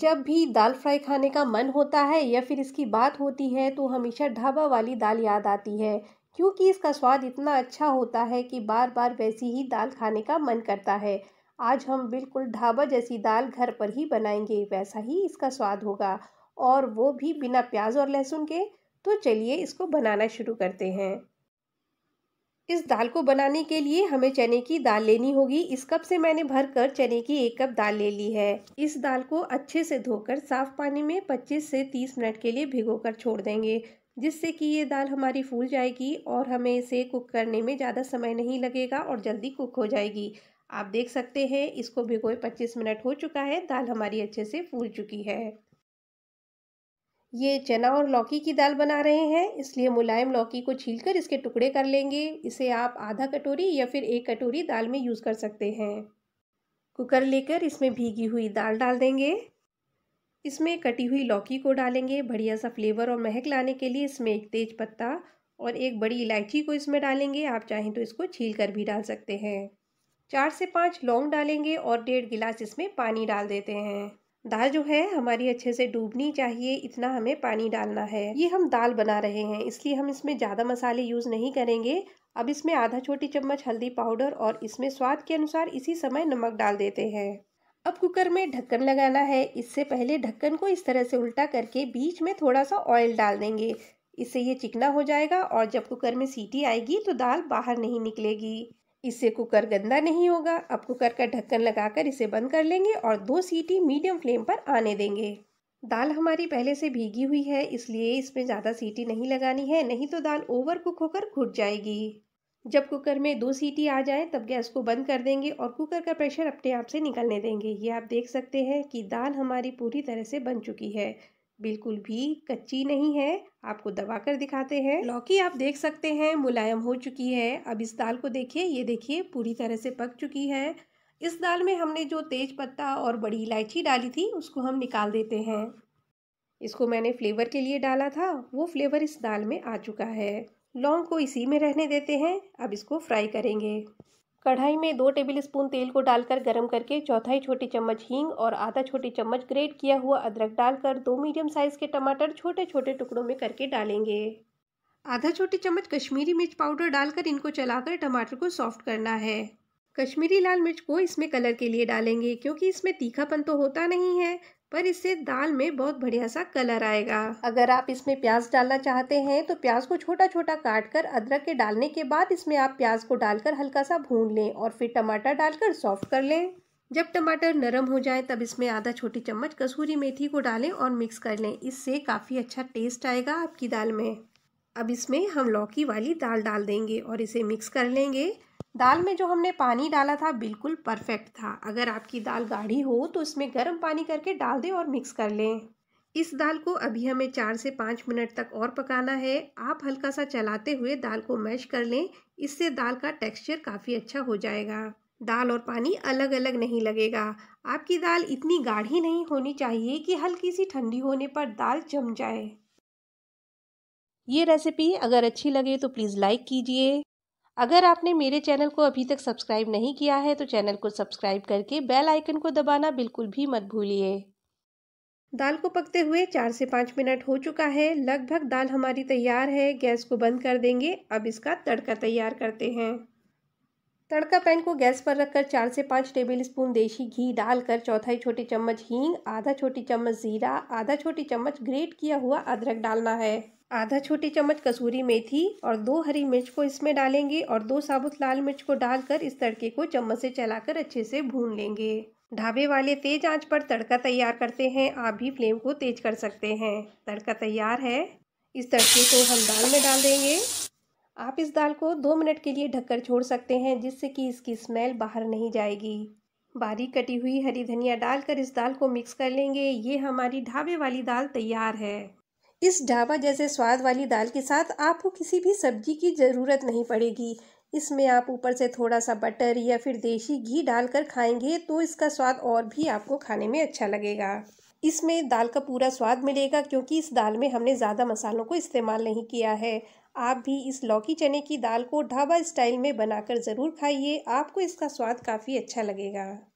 जब भी दाल फ्राई खाने का मन होता है या फिर इसकी बात होती है तो हमेशा ढाबा वाली दाल याद आती है क्योंकि इसका स्वाद इतना अच्छा होता है कि बार बार वैसी ही दाल खाने का मन करता है आज हम बिल्कुल ढाबा जैसी दाल घर पर ही बनाएंगे वैसा ही इसका स्वाद होगा और वो भी बिना प्याज और लहसुन के तो चलिए इसको बनाना शुरू करते हैं इस दाल को बनाने के लिए हमें चने की दाल लेनी होगी इस कप से मैंने भर कर चने की एक कप दाल ले ली है इस दाल को अच्छे से धोकर साफ पानी में 25 से 30 मिनट के लिए भिगोकर छोड़ देंगे जिससे कि ये दाल हमारी फूल जाएगी और हमें इसे कुक करने में ज़्यादा समय नहीं लगेगा और जल्दी कुक हो जाएगी आप देख सकते हैं इसको भिगोए पच्चीस मिनट हो चुका है दाल हमारी अच्छे से फूल चुकी है ये चना और लौकी की दाल बना रहे हैं इसलिए मुलायम लौकी को छीलकर इसके टुकड़े कर लेंगे इसे आप आधा कटोरी या फिर एक कटोरी दाल में यूज़ कर सकते हैं कुकर लेकर इसमें भीगी हुई दाल डाल देंगे इसमें कटी हुई लौकी को डालेंगे बढ़िया सा फ्लेवर और महक लाने के लिए इसमें एक तेज पत्ता और एक बड़ी इलायची को इसमें डालेंगे आप चाहें तो इसको छील कर भी डाल सकते हैं चार से पाँच लौंग डालेंगे और डेढ़ गिलास इसमें पानी डाल देते हैं दाल जो है हमारी अच्छे से डूबनी चाहिए इतना हमें पानी डालना है ये हम दाल बना रहे हैं इसलिए हम इसमें ज़्यादा मसाले यूज़ नहीं करेंगे अब इसमें आधा छोटी चम्मच हल्दी पाउडर और इसमें स्वाद के अनुसार इसी समय नमक डाल देते हैं अब कुकर में ढक्कन लगाना है इससे पहले ढक्कन को इस तरह से उल्टा करके बीच में थोड़ा सा ऑयल डाल देंगे इससे ये चिकना हो जाएगा और जब कुकर में सीटी आएगी तो दाल बाहर नहीं निकलेगी इससे कुकर गंदा नहीं होगा अब कुकर का ढक्कन लगाकर इसे बंद कर लेंगे और दो सीटी मीडियम फ्लेम पर आने देंगे दाल हमारी पहले से भीगी हुई है इसलिए इसमें ज़्यादा सीटी नहीं लगानी है नहीं तो दाल ओवर कुक होकर घुट जाएगी जब कुकर में दो सीटी आ जाए तब गैस को बंद कर देंगे और कुकर का प्रेशर अपने आप से निकलने देंगे ये आप देख सकते हैं कि दाल हमारी पूरी तरह से बन चुकी है बिल्कुल भी कच्ची नहीं है आपको दबा कर दिखाते हैं लौकी आप देख सकते हैं मुलायम हो चुकी है अब इस दाल को देखिए ये देखिए पूरी तरह से पक चुकी है इस दाल में हमने जो तेज पत्ता और बड़ी इलायची डाली थी उसको हम निकाल देते हैं इसको मैंने फ्लेवर के लिए डाला था वो फ्लेवर इस दाल में आ चुका है लौंग को इसी में रहने देते हैं अब इसको फ्राई करेंगे कढ़ाई में दो टेबल स्पून तेल को डालकर गरम करके चौथाई छोटी चम्मच हींग और आधा छोटी चम्मच ग्रेट किया हुआ अदरक डालकर दो मीडियम साइज़ के टमाटर छोटे छोटे टुकड़ों में करके डालेंगे आधा छोटी चम्मच कश्मीरी मिर्च पाउडर डालकर इनको चलाकर टमाटर को सॉफ्ट करना है कश्मीरी लाल मिर्च को इसमें कलर के लिए डालेंगे क्योंकि इसमें तीखापन तो होता नहीं है पर इससे दाल में बहुत बढ़िया सा कलर आएगा अगर आप इसमें प्याज डालना चाहते हैं तो प्याज को छोटा छोटा काट कर अदरक के डालने के बाद इसमें आप प्याज को डालकर हल्का सा भून लें और फिर टमाटर डालकर सॉफ्ट कर लें जब टमाटर नरम हो जाए तब इसमें आधा छोटी चम्मच कसूरी मेथी को डालें और मिक्स कर लें इससे काफ़ी अच्छा टेस्ट आएगा आपकी दाल में अब इसमें हम लौकी वाली दाल डाल देंगे और इसे मिक्स कर लेंगे दाल में जो हमने पानी डाला था बिल्कुल परफेक्ट था अगर आपकी दाल गाढ़ी हो तो उसमें गर्म पानी करके डाल दें और मिक्स कर लें इस दाल को अभी हमें चार से पाँच मिनट तक और पकाना है आप हल्का सा चलाते हुए दाल को मैश कर लें इससे दाल का टेक्सचर काफ़ी अच्छा हो जाएगा दाल और पानी अलग अलग नहीं लगेगा आपकी दाल इतनी गाढ़ी नहीं होनी चाहिए कि हल्की सी ठंडी होने पर दाल जम जाए ये रेसिपी अगर अच्छी लगे तो प्लीज़ लाइक कीजिए अगर आपने मेरे चैनल को अभी तक सब्सक्राइब नहीं किया है तो चैनल को सब्सक्राइब करके बेल आइकन को दबाना बिल्कुल भी मत भूलिए दाल को पकते हुए चार से पाँच मिनट हो चुका है लगभग दाल हमारी तैयार है गैस को बंद कर देंगे अब इसका तड़का तैयार करते हैं तड़का पैन को गैस पर रखकर चार से पाँच टेबल स्पून देशी घी डालकर चौथाई छोटी चम्मच हींग आधा छोटी चम्मच ज़ीरा आधा छोटी चम्मच ग्रेट किया हुआ अदरक डालना है आधा छोटी चम्मच कसूरी मेथी और दो हरी मिर्च को इसमें डालेंगे और दो साबुत लाल मिर्च को डालकर इस तड़के को चम्मच से चलाकर अच्छे से भून लेंगे ढाबे वाले तेज आंच पर तड़का तैयार करते हैं आप भी फ्लेम को तेज कर सकते हैं तड़का तैयार है इस तड़के को हम दाल में डाल देंगे आप इस दाल को दो मिनट के लिए ढककर छोड़ सकते हैं जिससे कि इसकी स्मेल बाहर नहीं जाएगी बारीक कटी हुई हरी धनिया डालकर इस दाल को मिक्स कर लेंगे ये हमारी ढाबे वाली दाल तैयार है इस ढाबा जैसे स्वाद वाली दाल के साथ आपको किसी भी सब्जी की ज़रूरत नहीं पड़ेगी इसमें आप ऊपर से थोड़ा सा बटर या फिर देसी घी डालकर खाएंगे तो इसका स्वाद और भी आपको खाने में अच्छा लगेगा इसमें दाल का पूरा स्वाद मिलेगा क्योंकि इस दाल में हमने ज़्यादा मसालों को इस्तेमाल नहीं किया है आप भी इस लौकी चने की दाल को ढाबा स्टाइल में बनाकर ज़रूर खाइए आपको इसका स्वाद काफ़ी अच्छा लगेगा